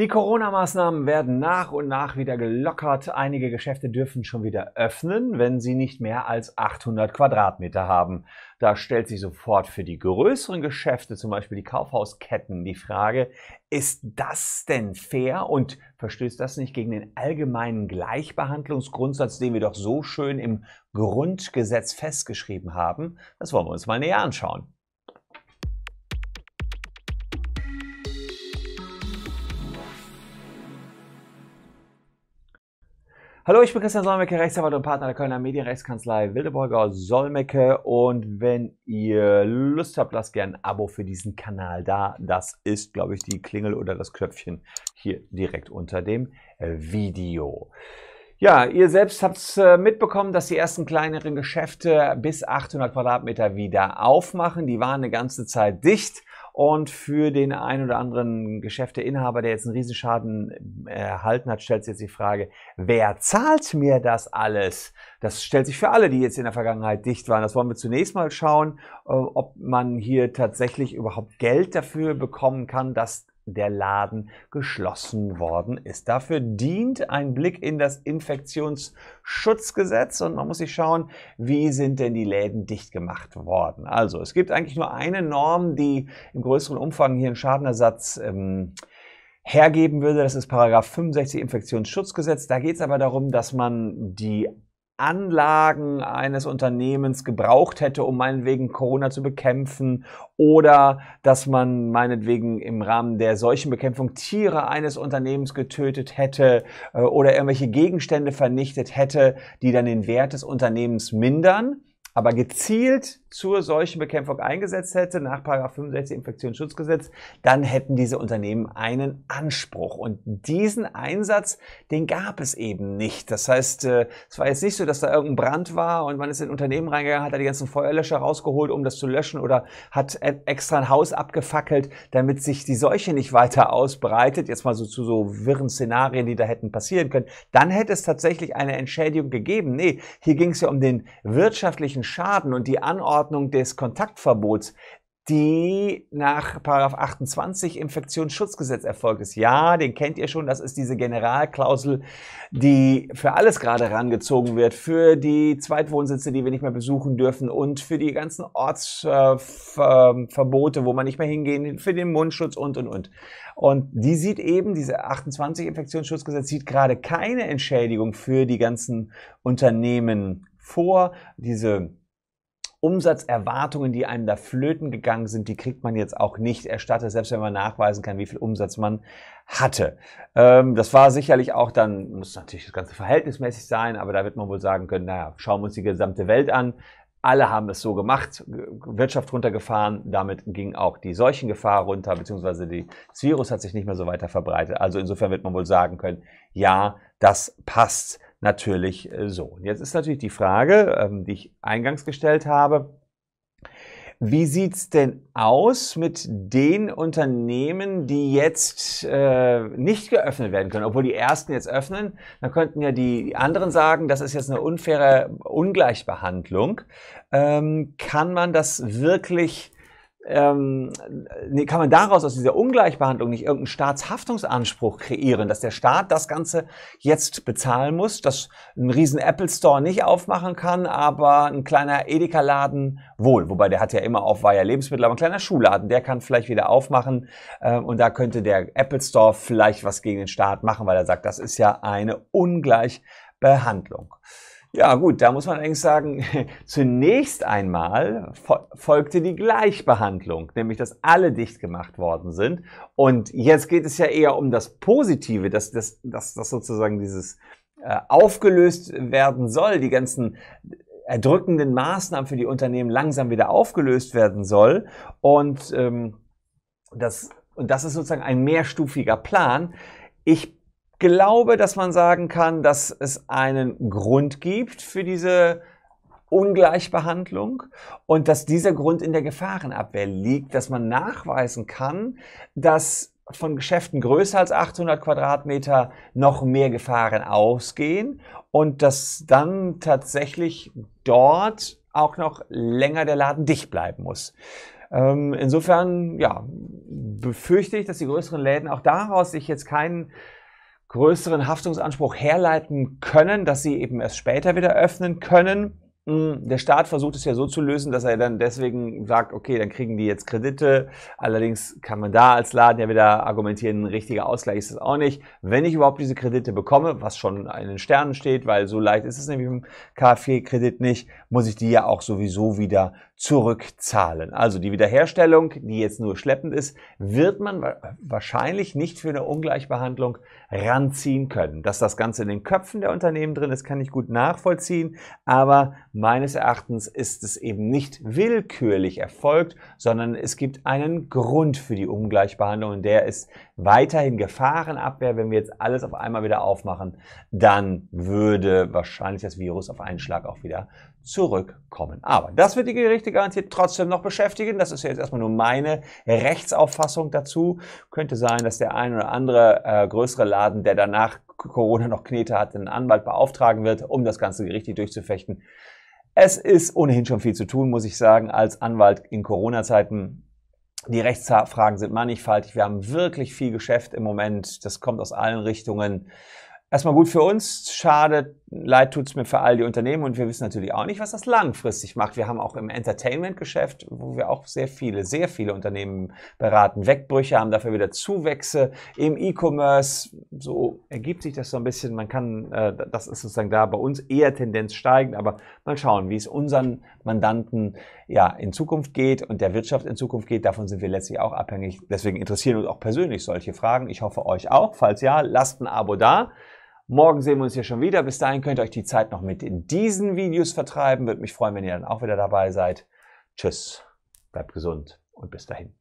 Die Corona-Maßnahmen werden nach und nach wieder gelockert. Einige Geschäfte dürfen schon wieder öffnen, wenn sie nicht mehr als 800 Quadratmeter haben. Da stellt sich sofort für die größeren Geschäfte, zum Beispiel die Kaufhausketten, die Frage, ist das denn fair und verstößt das nicht gegen den allgemeinen Gleichbehandlungsgrundsatz, den wir doch so schön im Grundgesetz festgeschrieben haben? Das wollen wir uns mal näher anschauen. Hallo, ich bin Christian Solmecke, Rechtsanwalt und Partner der Kölner Medienrechtskanzlei Wildeborger Solmecke. Und wenn ihr Lust habt, lasst gerne ein Abo für diesen Kanal da. Das ist, glaube ich, die Klingel oder das Knöpfchen hier direkt unter dem äh, Video. Ja, ihr selbst habt es äh, mitbekommen, dass die ersten kleineren Geschäfte bis 800 Quadratmeter wieder aufmachen. Die waren eine ganze Zeit dicht. Und für den ein oder anderen Geschäfteinhaber, der jetzt einen Riesenschaden äh, erhalten hat, stellt sich jetzt die Frage, wer zahlt mir das alles? Das stellt sich für alle, die jetzt in der Vergangenheit dicht waren. Das wollen wir zunächst mal schauen, äh, ob man hier tatsächlich überhaupt Geld dafür bekommen kann, dass der Laden geschlossen worden ist. Dafür dient ein Blick in das Infektionsschutzgesetz und man muss sich schauen, wie sind denn die Läden dicht gemacht worden. Also es gibt eigentlich nur eine Norm, die im größeren Umfang hier einen Schadenersatz ähm, hergeben würde. Das ist Paragraph 65 Infektionsschutzgesetz. Da geht es aber darum, dass man die Anlagen eines Unternehmens gebraucht hätte, um meinetwegen Corona zu bekämpfen oder dass man meinetwegen im Rahmen der Seuchenbekämpfung Tiere eines Unternehmens getötet hätte äh, oder irgendwelche Gegenstände vernichtet hätte, die dann den Wert des Unternehmens mindern aber gezielt zur Seuchenbekämpfung eingesetzt hätte, nach 65 Infektionsschutzgesetz, dann hätten diese Unternehmen einen Anspruch. Und diesen Einsatz, den gab es eben nicht. Das heißt, äh, es war jetzt nicht so, dass da irgendein Brand war und man ist in ein Unternehmen reingegangen, hat da die ganzen Feuerlöscher rausgeholt, um das zu löschen oder hat e-, extra ein Haus abgefackelt, damit sich die Seuche nicht weiter ausbreitet. Jetzt mal so zu so wirren Szenarien, die da hätten passieren können. Dann hätte es tatsächlich eine Entschädigung gegeben. Nee, hier ging es ja um den wirtschaftlichen Schaden und die Anordnung des Kontaktverbots, die nach 28 Infektionsschutzgesetz erfolgt ist. Ja, den kennt ihr schon, das ist diese Generalklausel, die für alles gerade rangezogen wird, für die Zweitwohnsitze, die wir nicht mehr besuchen dürfen und für die ganzen Ortsverbote, äh, wo man nicht mehr hingehen, für den Mundschutz und, und, und. Und die sieht eben, diese 28 Infektionsschutzgesetz sieht gerade keine Entschädigung für die ganzen Unternehmen vor. Diese Umsatzerwartungen, die einem da flöten gegangen sind, die kriegt man jetzt auch nicht erstattet, selbst wenn man nachweisen kann, wie viel Umsatz man hatte. Ähm, das war sicherlich auch dann, muss natürlich das Ganze verhältnismäßig sein, aber da wird man wohl sagen können, naja, schauen wir uns die gesamte Welt an. Alle haben es so gemacht, Wirtschaft runtergefahren, damit ging auch die Seuchengefahr runter, beziehungsweise die, das Virus hat sich nicht mehr so weiter verbreitet. Also insofern wird man wohl sagen können, ja, das passt natürlich äh, so. Und jetzt ist natürlich die Frage, ähm, die ich eingangs gestellt habe, wie sieht's denn aus mit den Unternehmen, die jetzt äh, nicht geöffnet werden können? Obwohl die ersten jetzt öffnen, dann könnten ja die anderen sagen, das ist jetzt eine unfaire Ungleichbehandlung. Ähm, kann man das wirklich ähm, kann man daraus aus dieser Ungleichbehandlung nicht irgendeinen Staatshaftungsanspruch kreieren, dass der Staat das Ganze jetzt bezahlen muss, dass ein riesen Apple Store nicht aufmachen kann, aber ein kleiner Edeka-Laden wohl. Wobei der hat ja immer auf, war Lebensmittel, aber ein kleiner Schuhladen, der kann vielleicht wieder aufmachen äh, und da könnte der Apple Store vielleicht was gegen den Staat machen, weil er sagt, das ist ja eine Ungleichbehandlung. Ja, gut, da muss man eigentlich sagen, zunächst einmal folgte die Gleichbehandlung, nämlich dass alle dicht gemacht worden sind. Und jetzt geht es ja eher um das Positive, dass, dass, dass, dass sozusagen dieses äh, aufgelöst werden soll, die ganzen erdrückenden Maßnahmen für die Unternehmen langsam wieder aufgelöst werden soll. Und ähm, das, und das ist sozusagen ein mehrstufiger Plan. Ich glaube, dass man sagen kann, dass es einen Grund gibt für diese Ungleichbehandlung und dass dieser Grund in der Gefahrenabwehr liegt, dass man nachweisen kann, dass von Geschäften größer als 800 Quadratmeter noch mehr Gefahren ausgehen und dass dann tatsächlich dort auch noch länger der Laden dicht bleiben muss. Ähm, insofern, ja, befürchte ich, dass die größeren Läden auch daraus sich jetzt keinen größeren Haftungsanspruch herleiten können, dass sie eben erst später wieder öffnen können. Hm, der Staat versucht es ja so zu lösen, dass er dann deswegen sagt, okay, dann kriegen die jetzt Kredite. Allerdings kann man da als Laden ja wieder argumentieren, ein richtiger Ausgleich ist es auch nicht. Wenn ich überhaupt diese Kredite bekomme, was schon in den Sternen steht, weil so leicht ist es nämlich mit dem KfW-Kredit nicht, muss ich die ja auch sowieso wieder zurückzahlen. Also die Wiederherstellung, die jetzt nur schleppend ist, wird man wahrscheinlich nicht für eine Ungleichbehandlung ranziehen können. Dass das Ganze in den Köpfen der Unternehmen drin ist, kann ich gut nachvollziehen, aber meines Erachtens ist es eben nicht willkürlich erfolgt, sondern es gibt einen Grund für die Ungleichbehandlung und der ist weiterhin Gefahrenabwehr. Wenn wir jetzt alles auf einmal wieder aufmachen, dann würde wahrscheinlich das Virus auf einen Schlag auch wieder zurückkommen. Aber das wird die Gerichte garantiert trotzdem noch beschäftigen. Das ist ja jetzt erstmal nur meine Rechtsauffassung dazu. Könnte sein, dass der ein oder andere äh, größere Laden, der danach Corona noch Knete hat, einen Anwalt beauftragen wird, um das Ganze gerichtlich durchzufechten. Es ist ohnehin schon viel zu tun, muss ich sagen, als Anwalt in Corona-Zeiten. Die Rechtsfragen sind mannigfaltig. Wir haben wirklich viel Geschäft im Moment. Das kommt aus allen Richtungen erstmal gut für uns, schade, leid tut's mir für all die Unternehmen und wir wissen natürlich auch nicht, was das langfristig macht. Wir haben auch im Entertainment-Geschäft, wo wir auch sehr viele, sehr viele Unternehmen beraten, Wegbrüche, haben dafür wieder Zuwächse im E-Commerce. So ergibt sich das so ein bisschen. Man kann, äh, das ist sozusagen da bei uns eher Tendenz steigend, aber mal schauen, wie es unseren Mandanten ja in Zukunft geht und der Wirtschaft in Zukunft geht. Davon sind wir letztlich auch abhängig. Deswegen interessieren uns auch persönlich solche Fragen. Ich hoffe euch auch. Falls ja, lasst ein Abo da. Morgen sehen wir uns hier schon wieder. Bis dahin könnt ihr euch die Zeit noch mit in diesen Videos vertreiben. Würde mich freuen, wenn ihr dann auch wieder dabei seid. Tschüss, bleibt gesund und bis dahin.